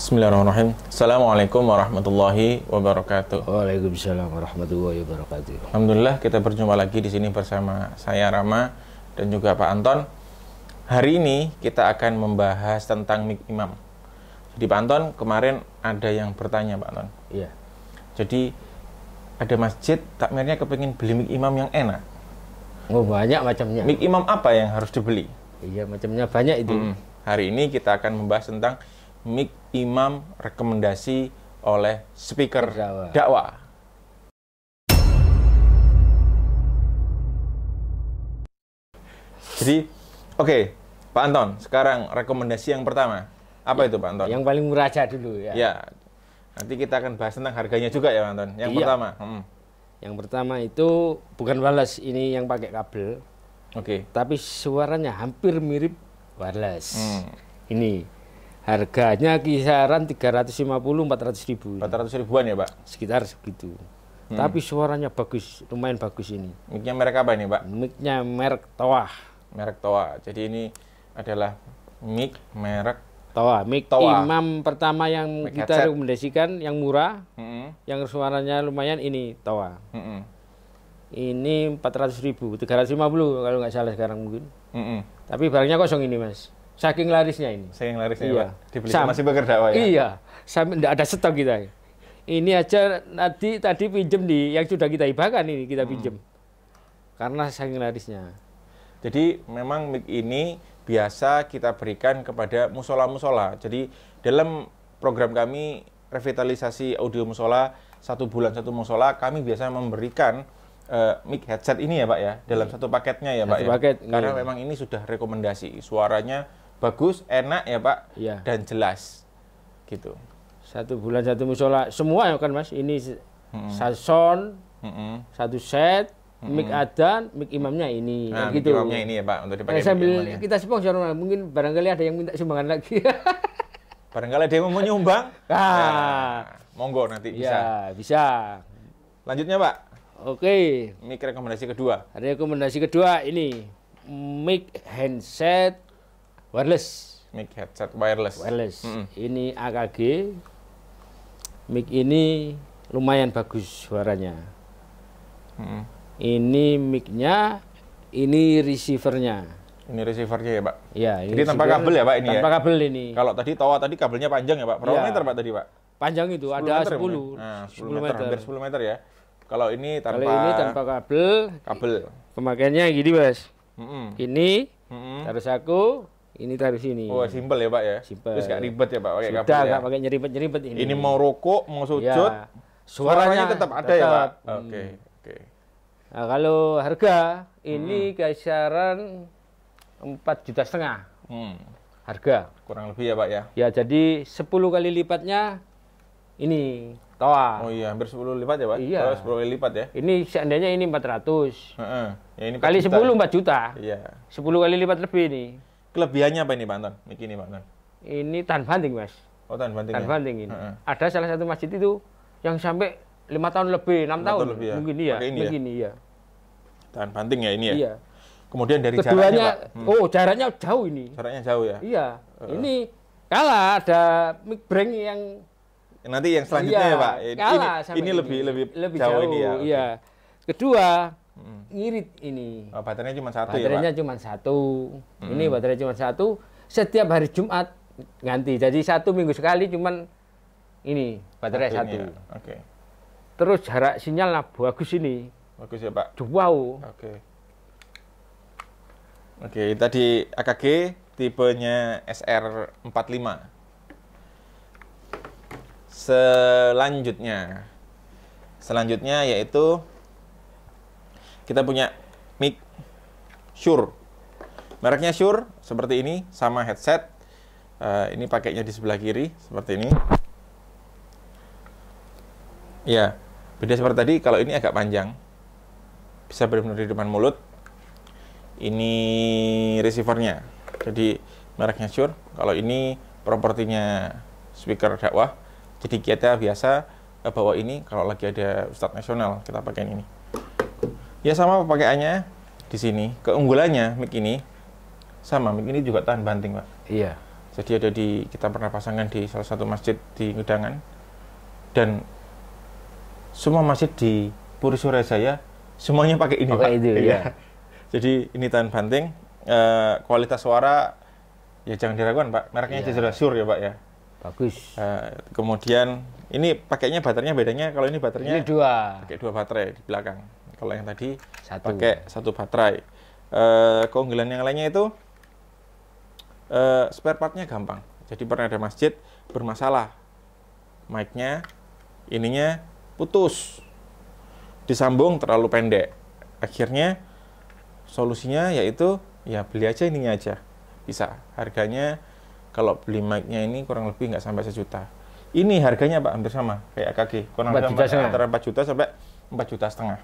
Bismillahirrahmanirrahim. Assalamualaikum warahmatullahi wabarakatuh. Waalaikumsalam warahmatullahi wabarakatuh. Alhamdulillah kita berjumpa lagi di sini bersama saya Rama dan juga Pak Anton. Hari ini kita akan membahas tentang mik imam. Jadi Pak Anton kemarin ada yang bertanya Pak Anton. Iya. Jadi ada masjid takmirnya kepingin beli mik imam yang enak. Oh banyak macamnya. Mik imam apa yang harus dibeli? Iya macamnya banyak itu. Hmm. Hari ini kita akan membahas tentang mic imam rekomendasi oleh speaker dakwah. Jadi, oke, okay, Pak Anton, sekarang rekomendasi yang pertama. Apa ya, itu, Pak Anton? Yang paling murah aja dulu ya. Ya. Nanti kita akan bahas tentang harganya juga ya, Pak Anton. Yang iya. pertama. Hmm. Yang pertama itu bukan wireless, ini yang pakai kabel. Oke. Okay. Tapi suaranya hampir mirip wireless. Hmm. Ini Harganya kisaran 350 400 ribu. 400 ribuan ya, Pak? Sekitar segitu. Hmm. Tapi suaranya bagus, lumayan bagus ini. Mic-nya merek apa ini, Pak? mic merek Toa. Merek Toa. Jadi ini adalah mic merek Toa. Mic Toa. Imam pertama yang mic kita headset. rekomendasikan yang murah, hmm. yang suaranya lumayan ini Toa. Hmm. Ini 400 ribu, 350 kalau nggak salah sekarang mungkin. Hmm. Tapi barangnya kosong ini, Mas. Saking larisnya ini. Saking larisnya iya. Dibeli Sam masih berdakwah ya? Iya. Sampai tidak ada stok kita. Ini aja nanti tadi pinjem di yang sudah kita hibahkan ini kita hmm. pinjem. Karena saking larisnya. Jadi memang mic ini biasa kita berikan kepada musola-musola. Jadi dalam program kami revitalisasi audio musola satu bulan satu musola kami biasa memberikan uh, mic headset ini ya Pak ya dalam hmm. satu paketnya ya Pak satu ya. Karena iya. memang ini sudah rekomendasi suaranya bagus, enak ya Pak, ya. dan jelas gitu. Satu bulan satu musola, semua ya kan Mas, ini hmm. satu hmm. satu set, hmm. mic adan, mic imamnya ini, nah, gitu. Imamnya ini ya Pak untuk dipakai. Nah, sambil kita sponsor, mungkin barangkali ada yang minta sumbangan lagi. barangkali ada yang mau nyumbang, ah. nah, Ya, monggo nanti ya, bisa. Ya, bisa. Lanjutnya Pak. Oke. Mic rekomendasi kedua. Rekomendasi kedua ini mic handset wireless. Mic headset wireless. Wireless. Mm -hmm. Ini AKG. Mic ini lumayan bagus suaranya. Mm Ini micnya, ini receivernya. Ini receivernya ya, Pak. Ya, ini Jadi tanpa kabel ya, Pak ini. Tanpa ya? kabel ini. Kalau tadi tawa tadi kabelnya panjang ya, Pak. Berapa ya. meter, Pak tadi, Pak? Panjang itu 10 ada meter, 10. Ya, nah, 10, 10 meter, meter, 10 meter ya. Kalau ini tanpa Kalau ini tanpa kabel. Kabel. Pemakaiannya gini, Mas. Mm -hmm. Ini mm -hmm. harus aku ini dari sini. Oh, simpel ya, Pak ya. Simpel. Terus gak ribet ya, Pak, pakai kabel. Sudah, gak ya? pakai nyeribet-nyeribet ini. Ini mau rokok, mau sujud. Ya. Suaranya, suaranya tetap ada tetap. ya, Pak. Oke, hmm. oke. Okay. Okay. Nah, kalau harga ini hmm. kisaran 4 juta setengah. Hmm. Harga. Kurang lebih ya, Pak ya. Ya, jadi 10 kali lipatnya ini toa. Oh iya, hampir 10 lipat ya, Pak? Iya. Oh, 10 kali lipat ya. Ini seandainya ini 400. Heeh. Uh -uh. Ya ini 4 kali juta. 10 4 juta. Iya. 10 kali lipat lebih ini. Kelebihannya apa ini Pak Anton? Miki ini Pak Anton. Ini tahan banting Mas. Oh tahan banting. Tahan ya? banting ini. Uh-huh. Ada salah satu masjid itu yang sampai lima tahun lebih, enam tahun, tahun lebih ya. mungkin iya, ini mungkin ya? iya. Tahan banting ya ini ya. Iya. Kemudian dari Keduanya, jaraknya, Pak. Hmm. oh jaraknya jauh ini. Jaraknya jauh ya. Iya. uh Ini kalah ada mic brand yang nanti yang selanjutnya iya, ya Pak. Kalah ini, ini, ini lebih lebih, lebih jauh, jauh ini ya. Iya. Kedua, irit ini. Oh, baterainya cuma satu baterainya ya, Pak? cuma satu. Hmm. Ini baterai cuma satu. Setiap hari Jumat ganti. Jadi satu minggu sekali cuman ini baterai satu. Oke. Okay. Terus jarak sinyal sinyalnya bagus ini. Bagus ya, Pak? Wow. Oke. Okay. Oke, okay, tadi AKG tipenya SR45. Selanjutnya. Selanjutnya yaitu kita punya mic Shure. Mereknya Shure seperti ini, sama headset. Uh, ini pakainya di sebelah kiri seperti ini. Ya, beda seperti tadi. Kalau ini agak panjang, bisa benar-benar di depan mulut. Ini receivernya. Jadi mereknya Shure. Kalau ini propertinya speaker dakwah. Jadi kita biasa eh, bawa ini kalau lagi ada Ustadz Nasional kita pakai ini ya sama pakaiannya di sini keunggulannya mic ini sama mic ini juga tahan banting pak iya jadi ada di kita pernah pasangkan di salah satu masjid di Ngudangan dan semua masjid di Purisurai saya semuanya pakai ini pakai pak itu, iya. ya. jadi ini tahan banting e, kualitas suara ya jangan diragukan pak mereknya iya. sudah sure, ya pak ya bagus e, kemudian ini pakainya baterainya bedanya kalau ini baterainya ini dua pakai dua baterai di belakang kalau yang tadi satu. pakai satu baterai. Uh, keunggulan yang lainnya itu uh, spare partnya gampang. Jadi pernah ada masjid bermasalah, mic-nya ininya putus, disambung terlalu pendek. Akhirnya solusinya yaitu ya beli aja ininya aja, bisa. Harganya kalau beli mic-nya ini kurang lebih nggak sampai sejuta. Ini harganya Pak hampir sama kayak kaki, kurang lebih antara 4 juta sampai 4 juta setengah.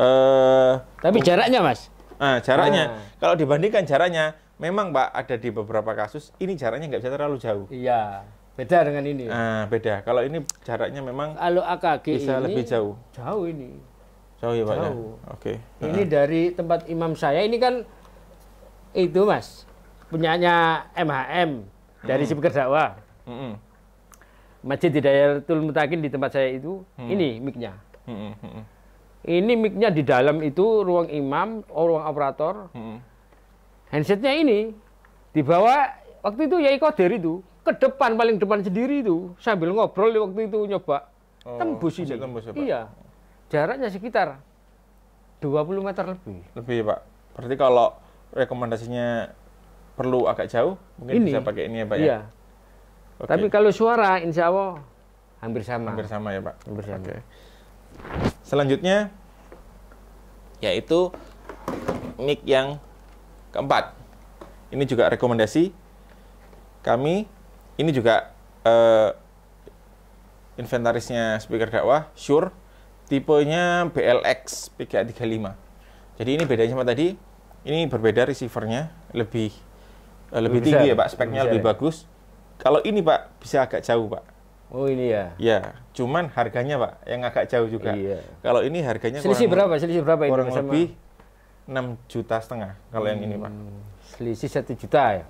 Eh, Tapi jaraknya, Mas. Nah, jaraknya. oh. Kalau dibandingkan jaraknya, memang Pak ada di beberapa kasus ini jaraknya nggak bisa terlalu jauh. Iya. Beda dengan ini. Nah, beda. Kalau ini jaraknya memang kalau AKG bisa ini lebih jauh. Jauh ini. Jauh ya, Pak. Ya? Jauh. Oke. Ini uh. dari tempat imam saya ini kan itu, Mas. Punyanya MHM dari hmm. pekerja Dakwah. Hmm. Masjid daerah Tulmutakin di tempat saya itu, hmm. ini mic Hmm. hmm, hmm. Ini micnya di dalam itu ruang imam, oh, ruang operator. Hmm. Handsetnya ini dibawa waktu itu Yai dari itu ke depan paling depan sendiri itu sambil ngobrol di waktu itu nyoba oh, tembus ini. Tembus ya, Iya. Jaraknya sekitar 20 meter lebih. Lebih ya, Pak. Berarti kalau rekomendasinya perlu agak jauh, mungkin ini. bisa pakai ini ya, Pak ya? iya. ya. Okay. Tapi kalau suara insya Allah hampir sama. Hampir sama ya, Pak. Hampir sama. Okay. Selanjutnya yaitu mic yang keempat. Ini juga rekomendasi kami. Ini juga uh, inventarisnya speaker dakwah, Shure, tipenya BLX PGA35. Jadi ini bedanya sama tadi, ini berbeda receivernya, lebih eh, lebih, lebih tinggi besar, ya Pak, speknya lebih, lebih ya. bagus. Kalau ini Pak bisa agak jauh Pak. Oh ini ya. Ya, cuman harganya pak yang agak jauh juga. Iya. Kalau ini harganya selisih kurang, berapa? Selisih berapa kurang ini? Kurang lebih enam juta setengah kalau hmm, yang ini pak. Hmm, selisih satu juta ya.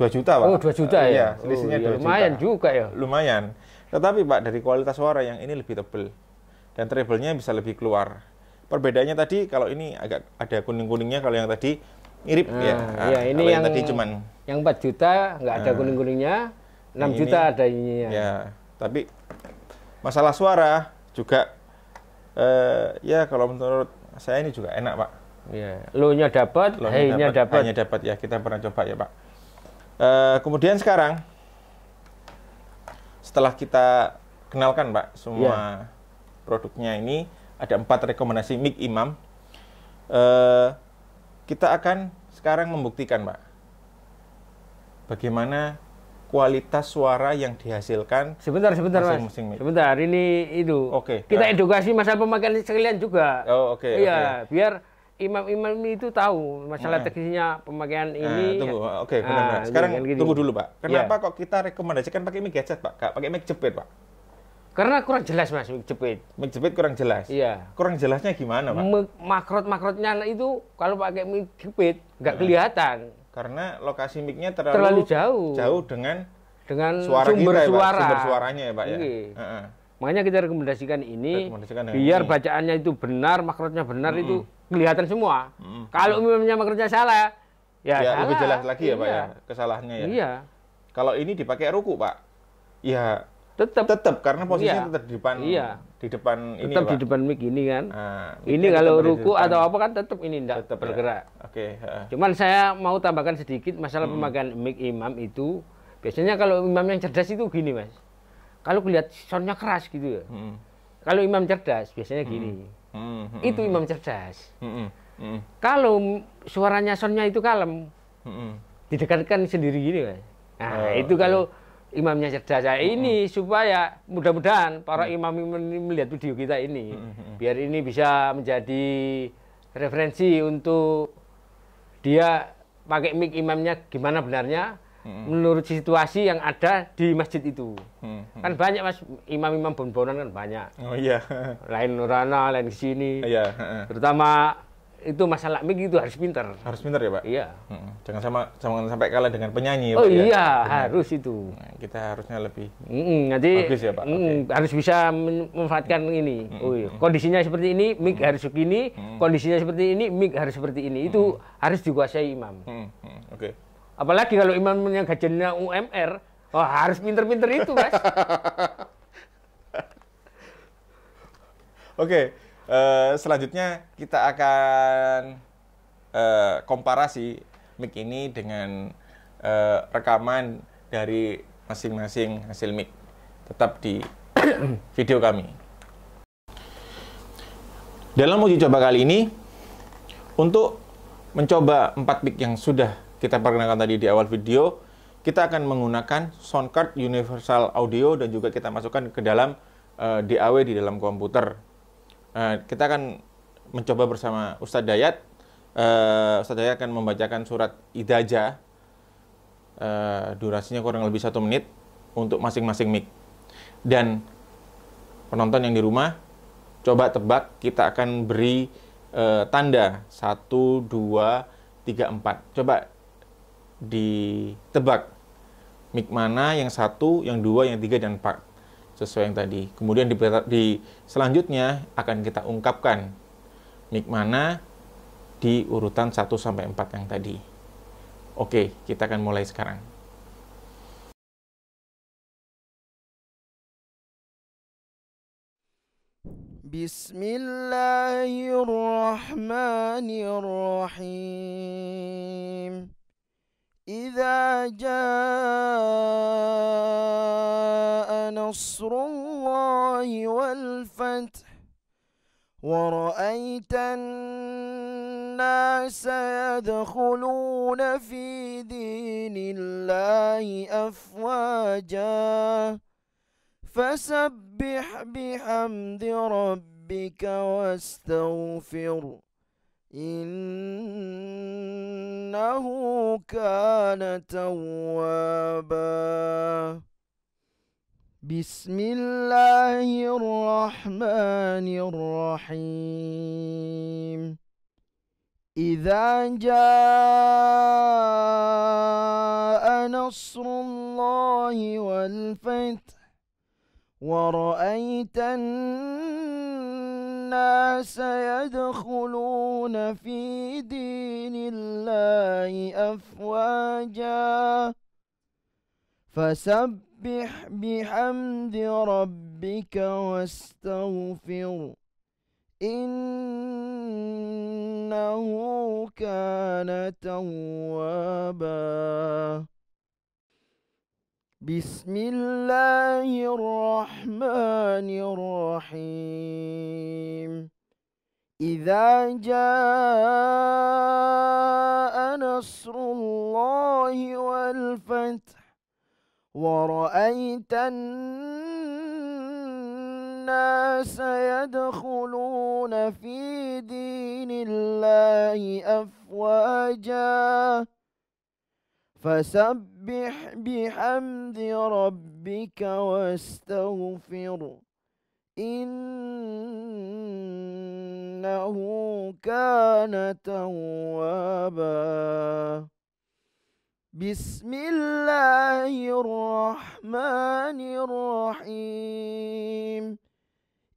Dua juta pak. Oh dua juta uh, ya. Iya, selisihnya oh, iya, 2 lumayan juga ya. Lumayan. Tetapi pak dari kualitas suara yang ini lebih tebel dan treble-nya bisa lebih keluar. Perbedaannya tadi kalau ini agak ada kuning kuningnya kalau yang tadi mirip nah, ya. Ah, iya, nah, ini yang, yang tadi cuman yang 4 juta nggak ada ah. kuning kuningnya 6 ini, juta ada ini ya. ya, tapi masalah suara juga eh, ya kalau menurut saya ini juga enak, Pak. Ya, lo-nya dapat, hey-nya dapat. Hanya dapat ya, kita pernah coba ya, Pak. Eh, kemudian sekarang setelah kita kenalkan, Pak, semua ya. produknya ini ada empat rekomendasi mic Imam. Eh, kita akan sekarang membuktikan, Pak, bagaimana kualitas suara yang dihasilkan sebentar sebentar mas masing sebentar ini itu oke okay. kita eh. edukasi masalah pemakaian sekalian juga oh oke okay, iya okay. biar imam-imam itu tahu masalah hmm. teknisnya pemakaian eh, ini nah, tunggu oke okay, nah, benar, benar sekarang gini, kan gini. Gitu. tunggu dulu pak kenapa yeah. kok kita rekomendasikan pakai mic headset pak pakai mic jepit pak karena kurang jelas mas, menjepit. Menjepit kurang jelas. Iya. Kurang jelasnya gimana pak? makrot makrotnya itu kalau pakai menjepit nggak hmm. kelihatan. Karena lokasi micnya terlalu, terlalu jauh. Jauh dengan dengan suara sumber kita, ya, suara. Ya, sumber suaranya ya pak ya. Uh -uh. Makanya kita rekomendasikan ini rekomendasikan biar ini. bacaannya itu benar, makrotnya benar -hmm. itu kelihatan semua. Mm -hmm. Kalau umumnya makrotnya salah, ya, ya salah. lebih jelas lagi ya iya. pak ya iya. kesalahannya ya. Iya. Kalau ini dipakai ruku pak, ya Tetap. Tetap karena iya. posisinya iya. tetap di depan. Iya. Di depan ini. Tetap di depan mic ini kan. Nah, ini kalau ruku atau apa kan tetap ini tidak tetap ya. bergerak. Ya. Oke. Okay. Cuman saya mau tambahkan sedikit masalah hmm. pemakaian mic imam itu biasanya kalau imam yang cerdas itu gini mas. Kalau kulihat soundnya keras gitu ya. Hmm. Kalau imam cerdas biasanya hmm. gini. Hmm. Hmm. Itu hmm. imam cerdas. Hmm, hmm. Hmm. Kalau suaranya soundnya itu kalem, hmm. didekatkan sendiri gini mas. Nah oh, itu kalau okay imamnya cerdas saya ini supaya mudah-mudahan para imam melihat video kita ini biar ini bisa menjadi referensi untuk dia pakai mic imamnya gimana benarnya menurut situasi yang ada di masjid itu. Hmm, hmm. Kan banyak mas imam-imam bonbonan kan banyak. Oh iya. lain Nurana, lain sini. Iya. Terutama itu masalah mik itu harus pinter. Harus pinter ya, Pak? Iya. Hmm. Jangan sama jangan sampai kalah dengan penyanyi oh ya, Oh iya, ya. harus itu. Nah, kita harusnya lebih mm nanti bagus ya, Pak. Mm harus bisa memanfaatkan ini. Oh iya, kondisinya seperti ini, mik mm harus begini, mm kondisinya seperti ini, mik harus seperti ini. Itu mm harus dikuasai imam. Mm Oke. Okay. Apalagi kalau imam imamnya gajinya UMR, oh harus pinter-pinter itu, Mas. Oke. Okay uh, selanjutnya kita akan uh, komparasi mic ini dengan uh, rekaman dari masing-masing hasil mic. Tetap di video kami. Dalam uji coba kali ini, untuk mencoba empat mic yang sudah kita perkenalkan tadi di awal video, kita akan menggunakan soundcard universal audio dan juga kita masukkan ke dalam uh, DAW di dalam komputer. Eh, kita akan mencoba bersama Ustadz Dayat. Uh, Ustadz Dayat akan membacakan surat Idaja. Uh, durasinya kurang lebih satu menit untuk masing-masing mic. Dan penonton yang di rumah, coba tebak kita akan beri uh, tanda satu, dua, tiga, empat. Coba ditebak mic mana yang satu, yang dua, yang tiga, dan empat sesuai yang tadi. Kemudian di, di selanjutnya akan kita ungkapkan mic mana di urutan 1 sampai 4 yang tadi. Oke, kita akan mulai sekarang. Bismillahirrahmanirrahim. إذا جاء نصر الله والفتح ورأيت الناس يدخلون في دين الله أفواجا فسبح بحمد ربك واستغفره إنه كان توابا بسم الله الرحمن الرحيم إذا جاء نصر الله والفتح ورأيت الناس الناس يدخلون في دين الله أفواجا فسبح بحمد ربك واستغفر إنه كان توابا بسم الله الرحمن الرحيم إذا جاء نصر الله والفتح ورأيت الناس يدخلون في دين الله أفواجاً فسبح بحمد ربك واستغفره إنه كان توابا بسم الله الرحمن الرحيم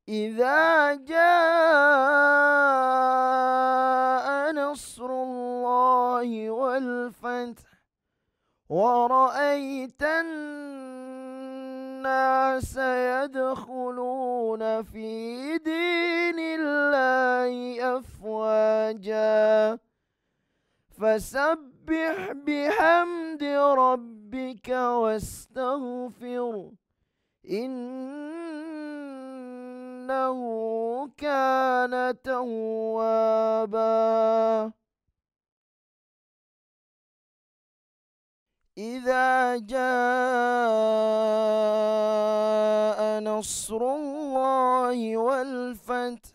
إذا جاء نصر الله والفتح ورأيت الناس يدخلون في دين الله أفواجا فسبح بحمد ربك واستغفر إنه كان توابا إذا جاء نصر الله والفتح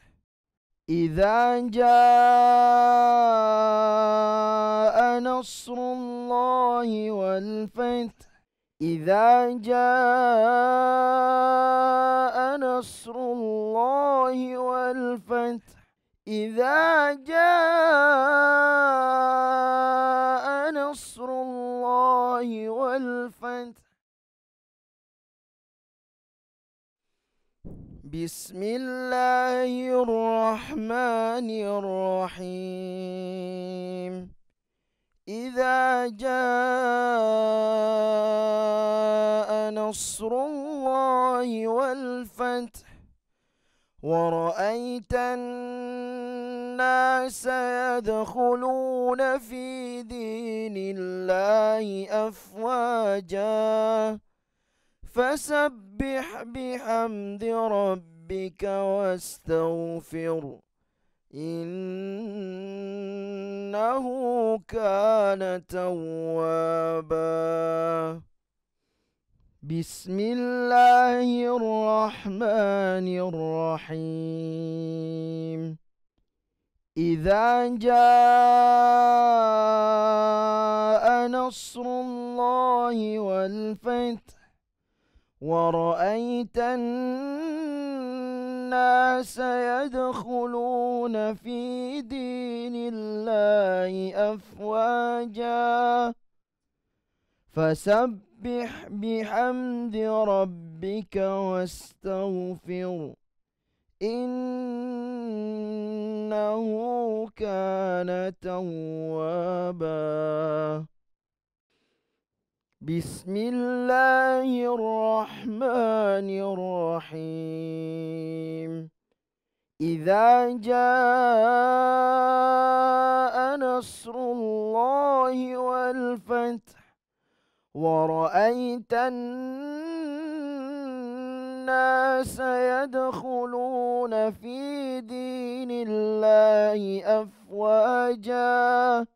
إذا جاء نصر الله والفتح إذا جاء نصر الله والفتح إذا جاء نصر الله والفتح بسم الله الرحمن الرحيم إذا جاء نصر الله والفتح ورأيت الناس يدخلون في دين الله أفواجا فسبح بحمد ربك واستغفر إنه كان توابا بسم الله الرحمن الرحيم إذا جاء نصر الله والفتح ورأيت الناس يدخلون في دين الله أفواجاً فسبح بحمد ربك واستغفر إنه كان توابا بسم الله الرحمن الرحيم إذا جاء نصر الله والفتح ورأيت الناس يدخلون في دين الله أفواجا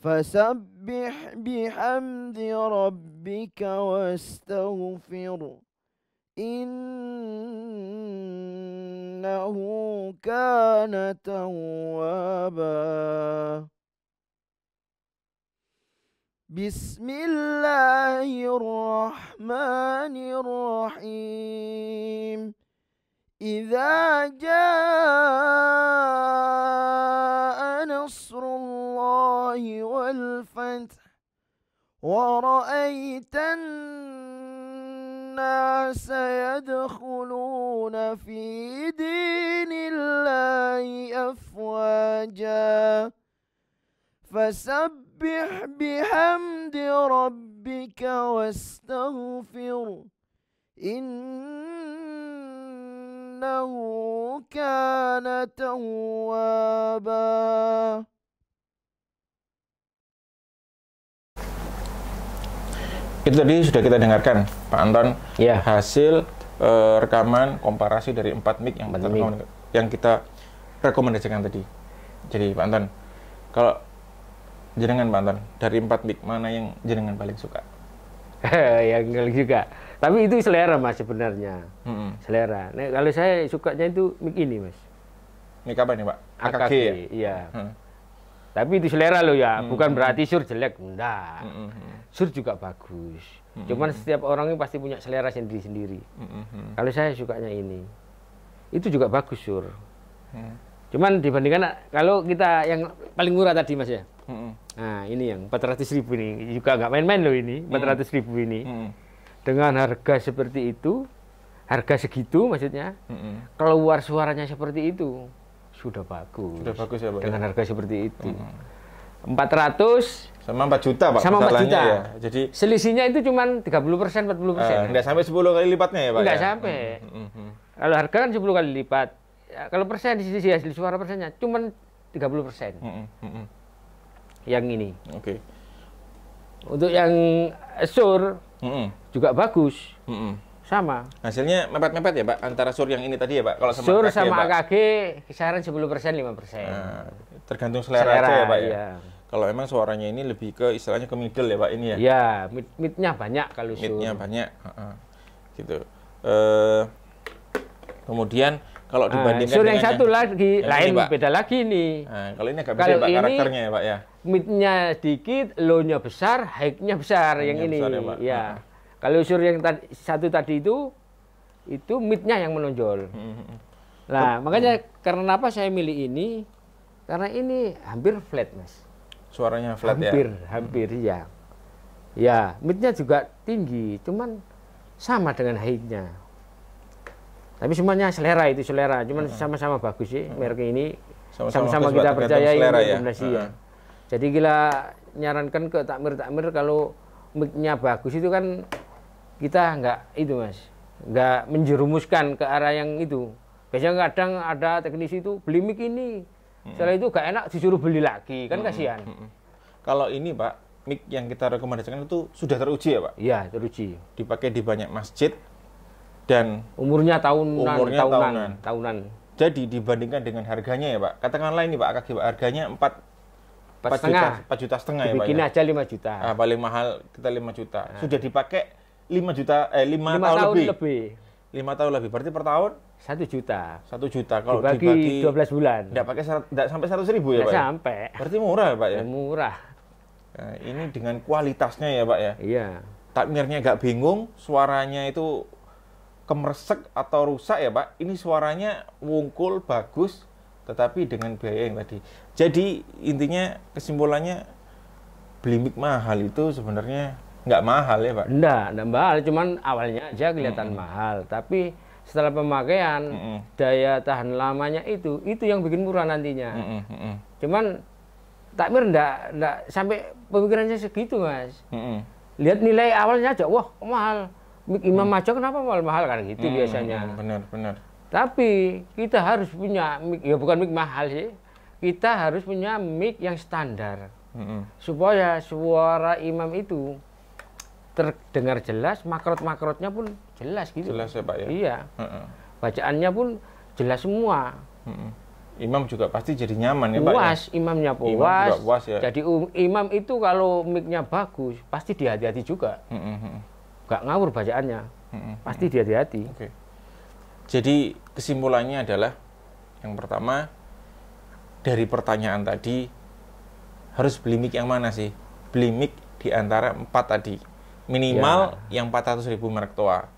فسبح بحمد ربك واستغفر إنه كان توابا بسم الله الرحمن الرحيم إذا جاء نصر الله والفتح ورأيت الناس يدخلون في دين الله أفواجاً فسبح بحمد ربك واستغفر إنه كان توابا Itu tadi sudah kita dengarkan, Pak Anton, ya. hasil uh, rekaman komparasi dari empat mic yang, yang kita rekomendasikan tadi. Jadi, Pak Anton, kalau jenengan mantan dari empat big mana yang jenengan paling suka yang paling juga. tapi itu selera mas sebenarnya -hmm. selera nah, kalau saya sukanya itu mik ini mas mik apa nih pak AKG, ya? iya hmm. tapi itu selera lo ya -hmm. bukan berarti sur jelek enggak -hmm. sur juga bagus -hmm. cuman setiap orang ini pasti punya selera sendiri sendiri mm -hmm. kalau saya sukanya ini itu juga bagus sur mm. cuman dibandingkan kalau kita yang paling murah tadi mas ya mm -hmm Nah ini yang 400 ribu ini juga nggak main-main loh ini hmm. 400 ribu ini hmm. dengan harga seperti itu harga segitu maksudnya hmm. keluar suaranya seperti itu sudah bagus sudah bagus ya Pak dengan ya? harga seperti itu hmm. 400 sama 4 juta Pak sama 4 juta ya. jadi selisihnya itu cuma 30 persen 40 persen uh, nggak sampai 10 kali lipatnya ya Pak nggak ya? sampai hmm. Hmm. hmm. kalau harga kan 10 kali lipat ya, kalau persen di sisi hasil suara persennya cuma 30 persen hmm. Hmm. hmm, hmm yang ini. Oke. Okay. Untuk yang sur mm -mm. juga bagus. Mm -mm. Sama. Hasilnya mepet-mepet ya, Pak, antara sur yang ini tadi ya, Pak. Kalau sama sur AKG, ya, sama ya, AKG kisaran 10% 5%. Nah, tergantung selera, selera aja ya, Pak ya? iya. Kalau emang suaranya ini lebih ke istilahnya ke middle ya, Pak ini ya. Iya, mid nya banyak kalau sur. Mid-nya banyak, uh -huh. gitu. Uh, kemudian kalau ah, dibandingkan sur yang satu yang, lagi yang lain ini, beda lagi nih. Nah, kalau ini agak beda ya, Pak ini, karakternya ya Pak ya midnya sedikit, low-nya besar, high-nya besar yang, yang ini. Besar ya, ya. Kalau unsur yang tadi, satu tadi itu itu midnya yang menonjol. Hmm. Nah, makanya karena apa saya milih ini? Karena ini hampir flat, Mas. Suaranya flat hampir, ya. Hampir, hmm. hampir ya. Ya, midnya juga tinggi, cuman sama dengan high-nya. Tapi semuanya selera itu selera, cuman hmm. sama-sama bagus sih merek ini. Sama-sama kita percaya ini ya. ya. Jadi gila nyarankan ke takmir-takmir kalau mic-nya bagus itu kan kita nggak itu mas, nggak menjerumuskan ke arah yang itu. Biasanya kadang ada teknisi itu beli mic ini, setelah itu gak enak disuruh beli lagi, kan kasihan. Kalau ini Pak, mic yang kita rekomendasikan itu sudah teruji ya Pak? Iya, teruji. Dipakai di banyak masjid dan umurnya tahunan, umurnya tahunan, tahunan. tahunan. Jadi dibandingkan dengan harganya ya Pak, katakanlah ini Pak, harganya empat 4, juta, setengah. juta 4 juta setengah Dibikin ya Pak. Bikin aja 5 juta. Nah, paling mahal kita 5 juta. Nah. Sudah dipakai 5 juta eh 5, 5 tahun, tahun lebih. lebih. 5 tahun lebih. Berarti per tahun 1 juta. 1 juta kalau dibagi, dibagi 12 bulan. Enggak pakai enggak sampai 100 ribu ya nggak Pak. Enggak ya? sampai. Ya? Berarti murah ya Pak ya? ya. Murah. Nah, ini dengan kualitasnya ya Pak ya. Iya. Takmirnya enggak bingung, suaranya itu kemersek atau rusak ya Pak. Ini suaranya wungkul bagus, tetapi dengan biaya yang tadi. Jadi intinya kesimpulannya beli mic mahal itu sebenarnya nggak mahal ya pak? Nggak, nggak mahal. Cuman awalnya aja kelihatan mm -hmm. mahal, tapi setelah pemakaian mm -hmm. daya tahan lamanya itu itu yang bikin murah nantinya. Mm -hmm. Cuman takmir ndak ndak sampai pemikirannya segitu mas. Mm -hmm. Lihat nilai awalnya aja, wah mahal. Imam -hmm. Majo kenapa mahal mahal kan gitu -hmm. biasanya. Benar benar. Tapi kita harus punya mic, ya bukan mic mahal sih. Kita harus punya mic yang standar. Mm-hmm. Supaya suara imam itu terdengar jelas, makrot-makrotnya pun jelas gitu. Jelas ya Pak ya? Iya. Mm-hmm. Bacaannya pun jelas semua. Mm-hmm. Imam juga pasti jadi nyaman ya, ya? puas, Pak Puas, ya? imamnya puas. Imam juga puas ya? Jadi um, imam itu kalau mic-nya bagus, pasti dihati-hati juga. Mm-hmm. Gak ngawur bacaannya. Mm-hmm. Pasti dihati-hati. Okay jadi kesimpulannya adalah yang pertama dari pertanyaan tadi harus beli mic yang mana sih? Beli mic di antara empat tadi. Minimal ya. yang 400 ribu merek tua.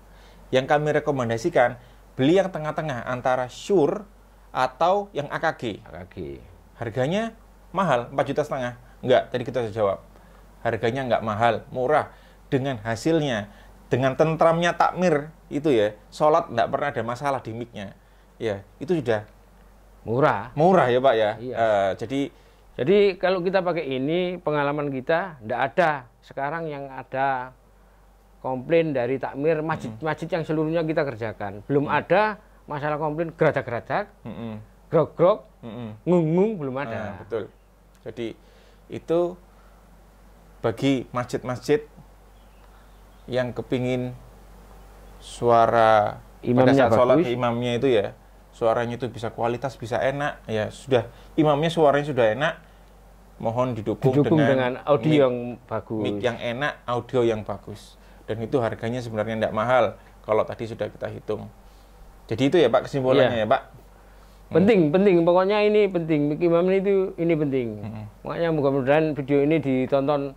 Yang kami rekomendasikan beli yang tengah-tengah antara Shure atau yang AKG. AKG. Harganya mahal, 4 juta setengah. Enggak, tadi kita sudah jawab. Harganya enggak mahal, murah. Dengan hasilnya, dengan tentramnya takmir itu ya sholat tidak pernah ada masalah di miknya ya itu sudah murah murah ya pak ya iya. uh, jadi jadi kalau kita pakai ini pengalaman kita tidak ada sekarang yang ada komplain dari takmir masjid-masjid yang seluruhnya kita kerjakan belum hmm. ada masalah komplain geradak-geradak hmm. grok-grok ngung-ngung belum ada uh, betul jadi itu bagi masjid-masjid yang kepingin suara imamnya pada saat bagus. sholat imamnya itu ya suaranya itu bisa kualitas bisa enak ya sudah imamnya suaranya sudah enak mohon didukung, didukung dengan, dengan audio mic, yang bagus mic yang enak audio yang bagus dan itu harganya sebenarnya tidak mahal kalau tadi sudah kita hitung jadi itu ya pak kesimpulannya ya, ya pak hmm. penting penting pokoknya ini penting imam itu ini penting hmm. makanya mudah-mudahan video ini ditonton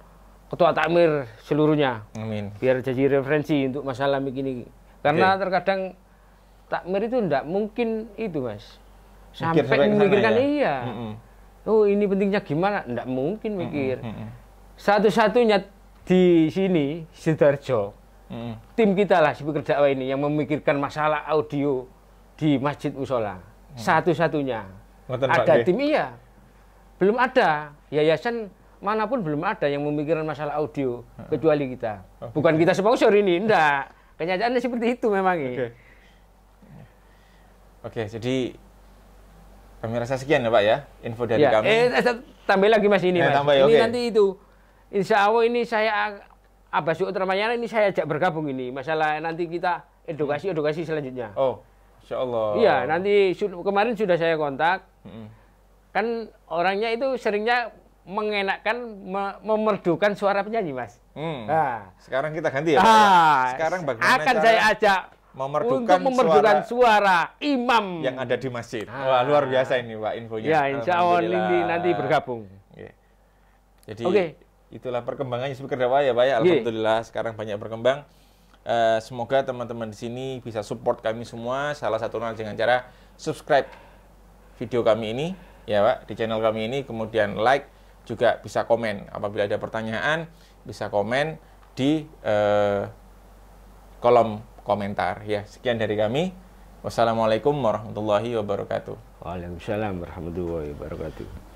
ketua takmir seluruhnya. Amin. Biar jadi referensi untuk masalah begini. Karena okay. terkadang takmir itu tidak mungkin itu, Mas. Sampai, sampai memikirkan ya? iya. Mm -mm. Oh, ini pentingnya gimana? Tidak mungkin mikir. Mm -mm. Satu-satunya di sini Sidarjo. Mm -mm. Tim kita lah si pekerja ini yang memikirkan masalah audio di Masjid Musola. Mm. Satu-satunya. Ada tim iya. Belum ada yayasan manapun belum ada yang memikirkan masalah audio kecuali kita. Okay. Oh. Bukan kita sponsor ini, enggak. Kenyataannya seperti itu memang. Oke, okay. okay, jadi rasa sekian ya Pak ya, info dari ya, kami. Eh, eh, eh tambah lagi Mas ini, eh, Mas. Tambah, ini okay. nanti itu. Insya Allah ini saya Abah Suud Ramayana ini saya ajak bergabung ini. Masalah nanti kita edukasi-edukasi selanjutnya. Oh, Insya Allah. Iya, nanti kemarin sudah saya kontak. -hmm. Kan orangnya itu seringnya mengenakan me memerdukan suara penyanyi, Mas. Hmm. Nah, sekarang kita ganti ya, ya. Ah, sekarang bagaimana akan cara saya ajak memerdukan untuk memerdukan suara, suara imam yang ada di masjid. Ah. Wah, luar biasa ini, Pak, infonya. Ya, insya Allah nanti, bergabung. Jadi okay. itulah perkembangannya speaker dakwah ya, Pak. Ya. Alhamdulillah yeah. sekarang banyak berkembang. Uh, semoga teman-teman di sini bisa support kami semua. Salah satu dengan cara subscribe video kami ini, ya Pak, di channel kami ini. Kemudian like, juga bisa komen. Apabila ada pertanyaan, bisa komen di eh, kolom komentar. Ya, sekian dari kami. Wassalamualaikum warahmatullahi wabarakatuh. Waalaikumsalam warahmatullahi wabarakatuh.